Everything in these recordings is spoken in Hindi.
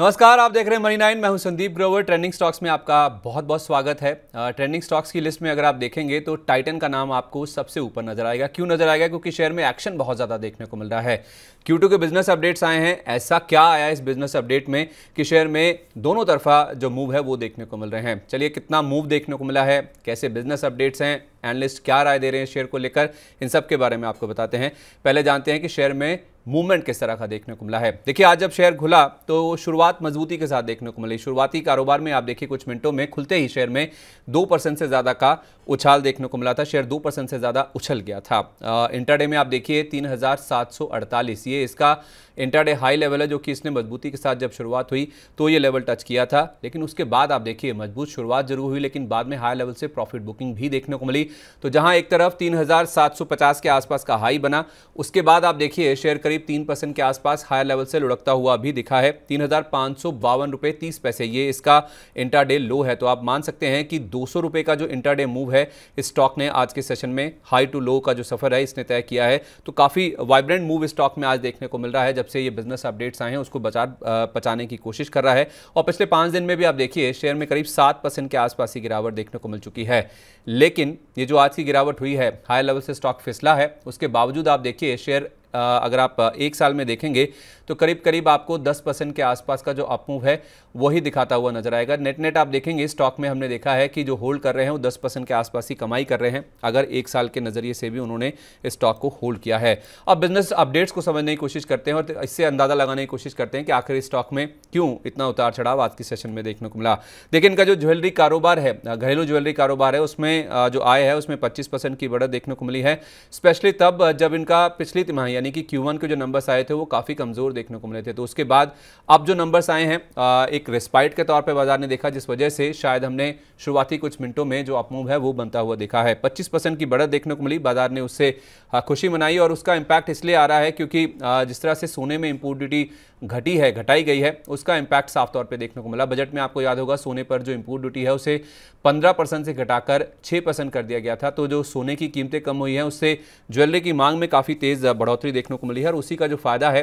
नमस्कार आप देख रहे हैं मनी नाइन मैं हूं संदीप ग्रोवर ट्रेंडिंग स्टॉक्स में आपका बहुत बहुत स्वागत है ट्रेंडिंग स्टॉक्स की लिस्ट में अगर आप देखेंगे तो टाइटन का नाम आपको सबसे ऊपर नजर आएगा क्यों नजर आएगा क्योंकि शेयर में एक्शन बहुत ज़्यादा देखने को मिल रहा है क्यू के बिजनेस अपडेट्स आए हैं ऐसा क्या आया इस बिजनेस अपडेट में कि शेयर में दोनों तरफा जो मूव है वो देखने को मिल रहे हैं चलिए कितना मूव देखने को मिला है कैसे बिजनेस अपडेट्स हैं एनलिस्ट क्या राय दे रहे हैं शेयर को लेकर इन सब के बारे में आपको बताते हैं पहले जानते हैं कि शेयर में मूवमेंट किस तरह का देखने को मिला है देखिए आज जब शेयर खुला तो शुरुआत मजबूती के साथ देखने को मिली शुरुआती कारोबार में आप देखिए कुछ मिनटों में खुलते ही शेयर में दो परसेंट से ज़्यादा का उछाल देखने को मिला था शेयर दो परसेंट से ज़्यादा उछल गया था इंटरडे में आप देखिए तीन ये इसका इंटरडे हाई लेवल है जो कि इसने मजबूती के साथ जब शुरुआत हुई तो ये लेवल टच किया था लेकिन उसके बाद आप देखिए मजबूत शुरुआत जरूर हुई लेकिन बाद में हाई लेवल से प्रॉफिट बुकिंग भी देखने को मिली तो जहां एक तरफ तीन के आसपास का हाई बना उसके बाद आप देखिए शेयर करीब करीब तीन परसेंट के आसपास हायर लेवल से लुढ़कता हुआ भी दिखा है तीन हज़ार पांच सौ बावन रुपए तीस पैसे ये इसका इंटरडे लो है तो आप मान सकते हैं कि दो सौ रुपए का जो इंटरडे मूव है इस स्टॉक ने आज के सेशन में हाई टू लो का जो सफ़र है इसने तय किया है तो काफ़ी वाइब्रेंट मूव स्टॉक में आज देखने को मिल रहा है जब से ये बिजनेस अपडेट्स आए हैं उसको बाजार बचाने की कोशिश कर रहा है और पिछले पांच दिन में भी आप देखिए शेयर में करीब सात परसेंट के आसपास की गिरावट देखने को मिल चुकी है लेकिन ये जो आज की गिरावट हुई है हाई लेवल से स्टॉक फिसला है उसके बावजूद आप देखिए शेयर अगर आप एक साल में देखेंगे तो करीब करीब आपको 10 परसेंट के आसपास का जो अपमूव है वही दिखाता हुआ नजर आएगा नेट नेट आप देखेंगे स्टॉक में हमने देखा है कि जो होल्ड कर रहे हैं वो 10 परसेंट के आसपास ही कमाई कर रहे हैं अगर एक साल के नज़रिए से भी उन्होंने स्टॉक को होल्ड किया है अब बिजनेस अपडेट्स को समझने की कोशिश करते हैं और इससे अंदाज़ा लगाने की कोशिश करते हैं कि आखिर स्टॉक में क्यों इतना उतार चढ़ाव आज के सेशन में देखने को मिला देखिए इनका जो ज्वेलरी कारोबार है घरेलू ज्वेलरी कारोबार है उसमें जो आय है उसमें पच्चीस की बढ़त देखने को मिली है स्पेशली तब जब इनका पिछली तिमाही यानी कि Q1 के जो नंबर्स आए थे वो काफ़ी कमज़ोर देखने को मिले थे तो उसके बाद अब जो नंबर्स आए हैं एक रिस्पाइट के तौर पर बाजार ने देखा जिस वजह से शायद हमने शुरुआती कुछ मिनटों में जो अपमूव है वो बनता हुआ देखा है पच्चीस की बढ़त देखने को मिली बाजार ने उससे खुशी मनाई और उसका इम्पैक्ट इसलिए आ रहा है क्योंकि जिस तरह से सोने में इम्पोर्टिटी ड्यूटी घटी है घटाई गई है उसका इम्पैक्ट साफ तौर पर देखने को मिला बजट में आपको याद होगा सोने पर जो इम्पोर्ट ड्यूटी है उसे 15 परसेंट से घटाकर 6 परसेंट कर दिया गया था तो जो सोने की कीमतें कम हुई हैं उससे ज्वेलरी की मांग में काफ़ी तेज़ बढ़ोतरी देखने को मिली है और उसी का जो फ़ायदा है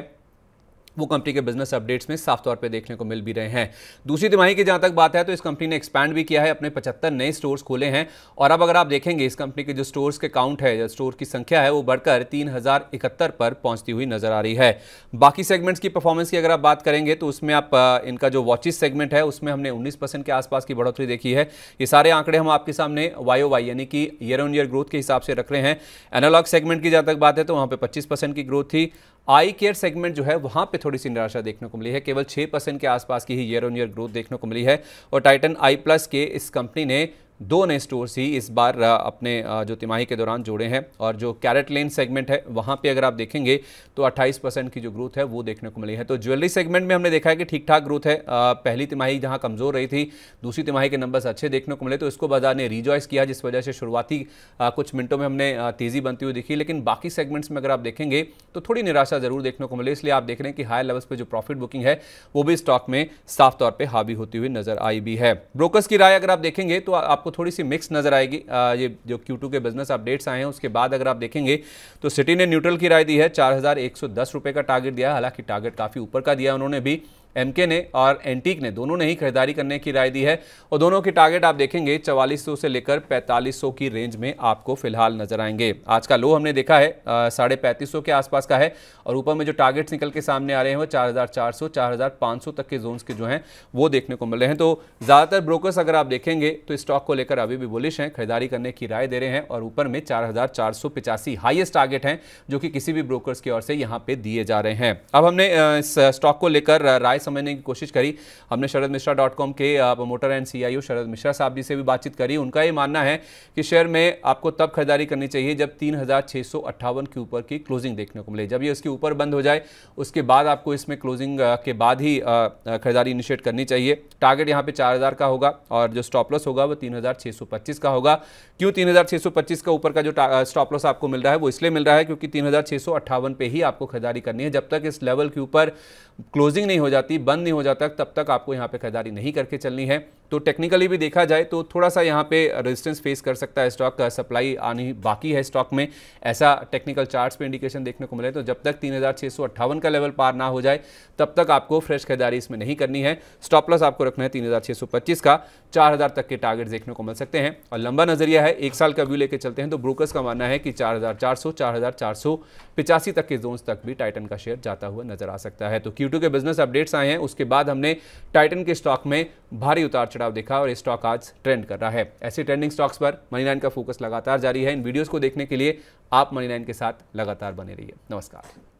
वो कंपनी के बिजनेस अपडेट्स में साफ तौर पे देखने को मिल भी रहे हैं दूसरी तिमाही की जहाँ तक बात है तो इस कंपनी ने एक्सपैंड भी किया है अपने 75 नए स्टोर्स खोले हैं और अब अगर आप देखेंगे इस कंपनी के जो स्टोर्स के काउंट है या स्टोर की संख्या है वो बढ़कर तीन पर पहुंचती हुई नजर आ रही है बाकी सेगमेंट्स की परफॉर्मेंस की अगर आप बात करेंगे तो उसमें आप इनका जो वॉचिस सेगमेंट है उसमें हमने उन्नीस के आसपास की बढ़ोतरी देखी है ये सारे आंकड़े हम आपके सामने वायो वाई यानी कि ईयर ऑन ईयर ग्रोथ के हिसाब से रख रहे हैं एनालॉग सेगमेंट की जहाँ तक बात है तो वहाँ पर पच्चीस की ग्रोथ थी आई केयर सेगमेंट जो है वहां पे थोड़ी सी निराशा देखने को मिली है केवल 6 परसेंट के आसपास की ही ईयर ऑन ईयर ग्रोथ देखने को मिली है और टाइटन आई प्लस के इस कंपनी ने दो नए स्टोर्स ही इस बार अपने जो तिमाही के दौरान जोड़े हैं और जो कैरेट लेन सेगमेंट है वहाँ पे अगर आप देखेंगे तो 28 परसेंट की जो ग्रोथ है वो देखने को मिली है तो ज्वेलरी सेगमेंट में हमने देखा है कि ठीक ठाक ग्रोथ है पहली तिमाही जहाँ कमज़ोर रही थी दूसरी तिमाही के नंबर्स अच्छे देखने को मिले तो इसको बाजार ने रिजॉइस किया जिस वजह से शुरुआती कुछ मिनटों में हमने तेज़ी बनती हुई दिखी लेकिन बाकी सेगमेंट्स में अगर आप देखेंगे तो थोड़ी निराशा ज़रूर देखने को मिले इसलिए आप देख रहे हैं कि हाई लेवल्स पर जो प्रॉफिट बुकिंग है वो भी स्टॉक में साफ तौर पर हावी होती हुई नज़र आई भी है ब्रोकर्स की राय अगर आप देखेंगे तो आप आपको थोड़ी सी मिक्स नज़र आएगी ये जो Q2 के बिजनेस अपडेट्स आए हैं उसके बाद अगर आप देखेंगे तो सिटी ने न्यूट्रल की राय दी है चार हजार का टारगेट दिया हालांकि टारगेट काफ़ी ऊपर का दिया उन्होंने भी एमके ने और एंटीक ने दोनों ने ही खरीदारी करने की राय दी है और दोनों के टारगेट आप देखेंगे 4400 से लेकर 4500 की रेंज में आपको फिलहाल नजर आएंगे आज का लो हमने देखा है साढ़े पैंतीस के आसपास का है और ऊपर में जो टारगेट्स निकल के सामने आ रहे हैं वो पांच सौ तक के जोन्स के जो हैं वो देखने को मिल रहे हैं तो ज़्यादातर ब्रोकर्स अगर आप देखेंगे तो स्टॉक को लेकर अभी भी बुलिश हैं खरीदारी करने की राय दे रहे हैं और ऊपर में चार हाईएस्ट टारगेट हैं जो कि किसी भी ब्रोकर्स की ओर से यहाँ पे दिए जा रहे हैं अब हमने स्टॉक को लेकर राय समझने की कोशिश करी हमने शरद मिश्रा डॉट कॉम के promoter and C I Sharad Mishra साहब जी से भी बातचीत करी उनका ये मानना है कि शेयर में आपको तब खरीदारी करनी चाहिए जब तीन के ऊपर की क्लोजिंग देखने को मिले जब ये उसके ऊपर बंद हो जाए उसके बाद आपको इसमें क्लोजिंग के बाद ही खरीदारी इनिशिएट करनी चाहिए टारगेट यहाँ पे 4000 का होगा और जो स्टॉप लॉस होगा वो पच्चीस का होगा क्यों पच्चीस का ऊपर का जो स्टॉप लॉस आपको मिल रहा है वो इसलिए मिल रहा है क्योंकि तीन पे ही आपको खरीदारी करनी है जब तक इस लेवल के ऊपर क्लोजिंग नहीं हो जाती बंद नहीं हो जाता तब तक आपको यहाँ पे खरीदारी नहीं करके चलनी है तो टेक्निकली भी देखा जाए तो थोड़ा सा यहाँ पे रेजिस्टेंस फेस कर सकता है स्टॉक का सप्लाई आनी बाकी है स्टॉक में ऐसा टेक्निकल चार्ट्स पे इंडिकेशन देखने को मिले तो जब तक तीन का लेवल पार ना हो जाए तब तक आपको फ्रेश खरीदारी इसमें नहीं करनी है स्टॉप लॉस आपको रखना है तीन का चार तक के टारगेट देखने को मिल सकते हैं और लंबा नजरिया है एक साल का व्यू लेकर चलते हैं तो ब्रोकर्स का मानना है कि चार हजार तक के जोन्स तक भी टाइटन का शेयर जाता हुआ नजर आ सकता है तो क्यू के बिजनेस अपडेट्स आए हैं उसके बाद हमने टाइटन के स्टॉक में भारी उतार चढ़ाव देखा और ये स्टॉक आज ट्रेंड कर रहा है ऐसे ट्रेंडिंग स्टॉक्स पर मनी लाइन का फोकस लगातार जारी है इन वीडियोज़ को देखने के लिए आप मनी लाइन के साथ लगातार बने रहिए नमस्कार